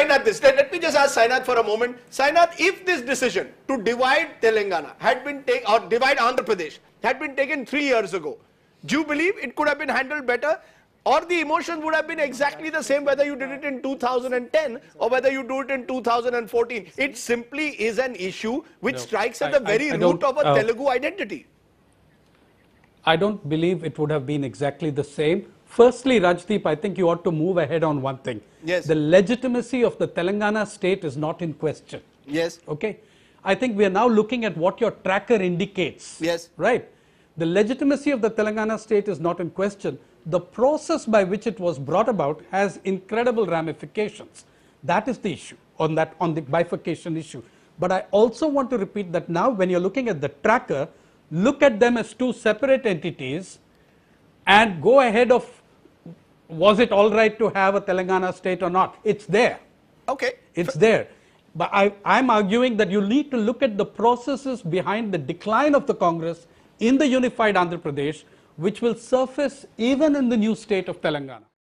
Sainath this. Let, me just ask Sainath for a moment. Sainath, if this decision to divide Telangana had been taken, or divide Andhra Pradesh, had been taken three years ago, do you believe it could have been handled better? Or the emotions would have been exactly the same whether you did it in 2010 or whether you do it in 2014. It simply is an issue which no, strikes at I, the very I, I root of a uh, Telugu identity. I don't believe it would have been exactly the same Firstly, Rajdeep, I think you ought to move ahead on one thing. Yes. The legitimacy of the Telangana state is not in question. Yes. Okay. I think we are now looking at what your tracker indicates. Yes. Right. The legitimacy of the Telangana state is not in question. The process by which it was brought about has incredible ramifications. That is the issue on that on the bifurcation issue. But I also want to repeat that now when you're looking at the tracker, look at them as two separate entities and go ahead of was it all right to have a Telangana state or not? It's there. Okay. It's there. But I, am arguing that you need to look at the processes behind the decline of the Congress in the unified Andhra Pradesh, which will surface even in the new state of Telangana.